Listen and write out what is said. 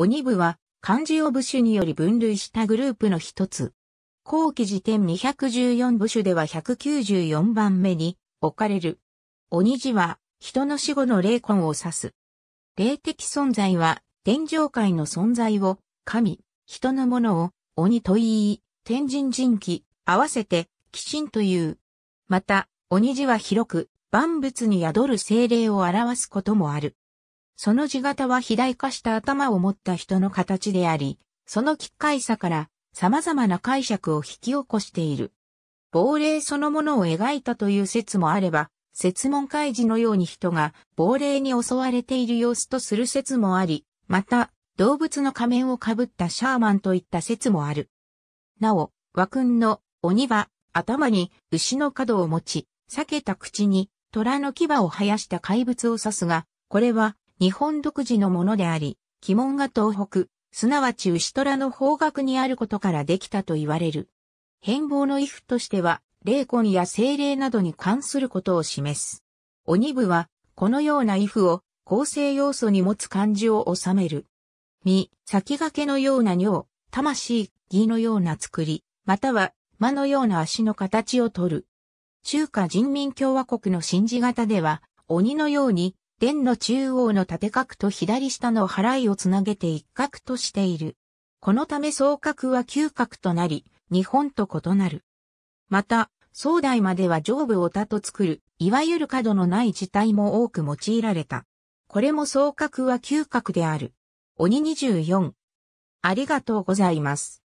鬼部は漢字を部首により分類したグループの一つ。後期辞典214部首では194番目に置かれる。鬼字は人の死後の霊魂を指す。霊的存在は天上界の存在を神、人のものを鬼と言い、天神人気、合わせて鬼神という。また、鬼字は広く万物に宿る精霊を表すこともある。その字型は肥大化した頭を持った人の形であり、その機械さから様々な解釈を引き起こしている。亡霊そのものを描いたという説もあれば、説問開示のように人が亡霊に襲われている様子とする説もあり、また、動物の仮面をかぶったシャーマンといった説もある。なお、和君の鬼は頭に牛の角を持ち、裂けた口に虎の牙を生やした怪物を指すが、これは日本独自のものであり、鬼門が東北、すなわち牛虎の方角にあることからできたと言われる。変貌の衣服としては、霊魂や精霊などに関することを示す。鬼部は、このような衣服を構成要素に持つ漢字を収める。身、先駆けのような尿、魂、義のような作り、または、魔のような足の形をとる。中華人民共和国の信じ方では、鬼のように殿の中央の縦角と左下の払いをつなげて一角としている。このため総角は九角となり、日本と異なる。また、総台までは上部を他と作る、いわゆる角のない字体も多く用いられた。これも総角は九角である。鬼24。ありがとうございます。